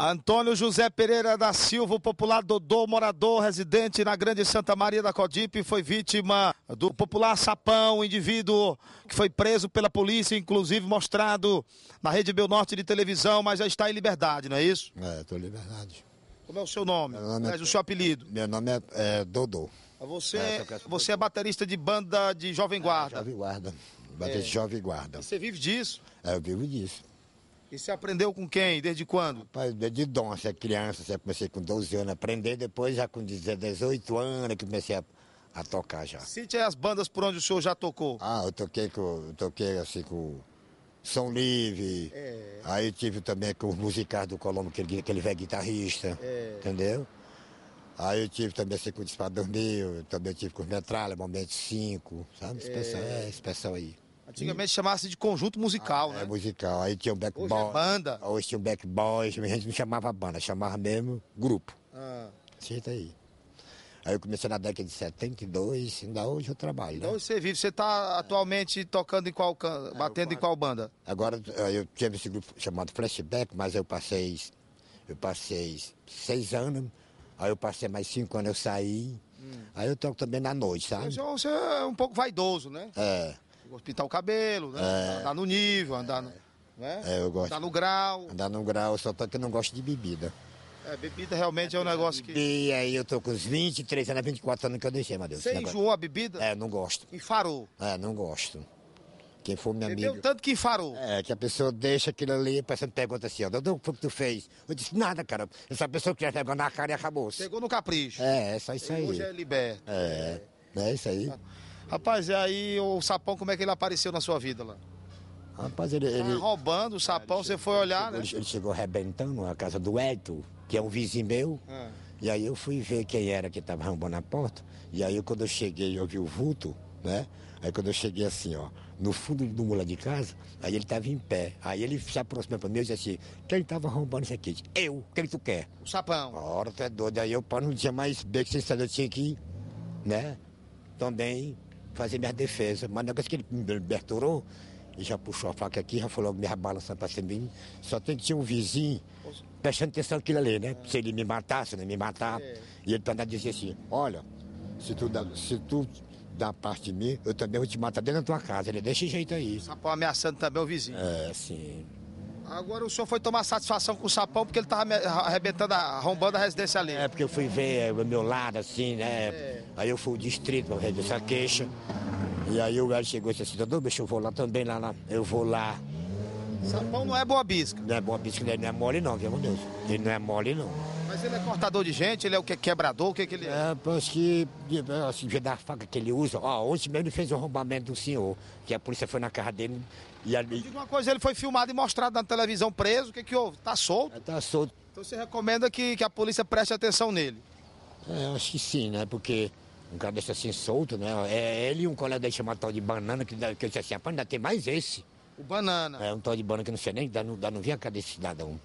Antônio José Pereira da Silva, popular Dodô, morador residente na Grande Santa Maria da Codipe, foi vítima do popular Sapão, indivíduo que foi preso pela polícia, inclusive mostrado na Rede Norte de televisão, mas já está em liberdade, não é isso? É, estou em liberdade. Como é o seu nome? Meu é... o seu apelido? Meu nome é, é Dodô. Ah, você, é, é você é baterista de banda de Jovem ah, Guarda? É, jovem Guarda. Baterista de Jovem Guarda. E você vive disso? É, eu vivo disso. E você aprendeu com quem? Desde quando? Rapaz, desde é criança, já comecei com 12 anos a aprender, depois já com 18 anos que comecei a, a tocar já. Cite aí as bandas por onde o senhor já tocou. Ah, eu toquei com. Eu toquei assim com. São Livre. É. Aí tive também com os musicais do Colombo, que ele, velho é guitarrista. É. Entendeu? Aí eu tive também assim com o Disparador Meu, também tive com os Metralha, Momento 5, sabe? É. Especial, é. é, aí. Antigamente chamava-se de conjunto musical, ah, né? É, musical. Aí tinha o Back Hoje Boys. É banda. Hoje tinha o Back Boys. A gente não chamava banda, chamava mesmo grupo. Ah. Aceita aí. Aí eu comecei na década de 72, ainda hoje eu trabalho. Né? Então né? você vive, você está atualmente tocando em qual canto, é, batendo em qual banda? Agora eu tive esse grupo chamado Flashback, mas eu passei, eu passei seis anos, aí eu passei mais cinco anos, eu saí. Hum. Aí eu toco também na noite, sabe? Você é um pouco vaidoso, né? É pintar o cabelo, né? É. Andar no nível, andar no, né? é, eu gosto. andar no grau. Andar no grau, só que eu não gosto de bebida. É, bebida realmente é, é um negócio que. E aí eu tô com uns 23 anos, 24 anos que eu deixei, meu Deus. Você enjoou a bebida? É, não gosto. Enfarou? É, não gosto. Quem for meu Bebeu amigo. tanto que enfarou. É, que a pessoa deixa aquilo ali, a pergunta assim, ó, o que tu fez? Eu disse, nada, cara. Essa pessoa que já pegou na cara e acabou. -se. Pegou no capricho. É, é só isso aí. hoje é liberto. É, é, é isso aí. Ah. Rapaz, e aí o sapão, como é que ele apareceu na sua vida lá? Rapaz, ele. Tá ele... Tá roubando o sapão, você chegou, foi olhar, ele né? chegou, né? Ele chegou arrebentando a casa do Hélio, que é um vizinho meu. Ah. E aí eu fui ver quem era que estava arrombando a porta. E aí quando eu cheguei, eu vi o vulto, né? Aí quando eu cheguei assim, ó, no fundo do mula de casa, aí ele estava em pé. Aí ele se aproximou para mim e disse assim, quem estava arrombando isso aqui? Eu, quem tu quer? O sapão. hora tu é doido. Aí eu, para não tinha mais beco eu tinha que, né? Também fazer minha defesa. Mas na é que ele me aberturou, e já puxou a faca aqui, já falou me balançando para tá cima de mim. Só tem que ter um vizinho prestando atenção naquilo ali, né? Se ele me matar, se não me matar. É. E ele para dizer assim, olha, se tu, dá, se tu dá parte de mim, eu também vou te matar dentro da tua casa. Ele é deixa jeito aí. Sapão ameaçando também o vizinho. É, sim. Agora o senhor foi tomar satisfação com o sapão porque ele estava arrebentando, arrombando a residência ali. É, porque eu fui ver é, o meu lado, assim, né? É. Aí eu fui o distrito para ver essa queixa. E aí o velho chegou e disse assim, doutor, bicho, eu vou lá também, lá, lá. Eu vou lá Uhum. Sapão não é boa bisca. Não é boa bisca, ele não é mole não, pelo meu Deus. Ele não é mole não. Mas ele é cortador de gente, ele é o que quebrador, o que, que ele é? É, acho que assim, já da faca que ele usa, ó, ontem mesmo ele fez um roubamento do senhor, que a polícia foi na casa dele e ali. Diga uma coisa, ele foi filmado e mostrado na televisão preso, o que, que houve? Tá solto? É, tá solto. Então você recomenda que, que a polícia preste atenção nele? É, acho que sim, né? Porque um cara desse assim solto, né? É ele e um colega dele chamado tal de banana, que, que eu disse assim, rapaz, ainda tem mais esse. O Banana. É um tal de banana que não sei nem, dá, não, dá, não vem a cabeça de cidadão.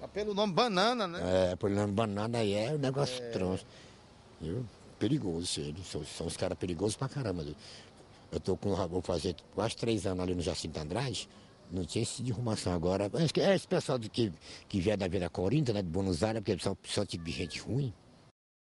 Mas pelo nome banana, né? É, pelo nome banana aí é um negócio é. troncho. Viu? Perigoso eles, são, são os caras perigosos pra caramba. Eu tô com, vou fazer quase três anos ali no Jacinto Andrade, não tinha esse de arrumação agora. É esse pessoal que, que vier da Vila Corinta, né, de Buenos Aires, porque são, são tipo de gente ruim.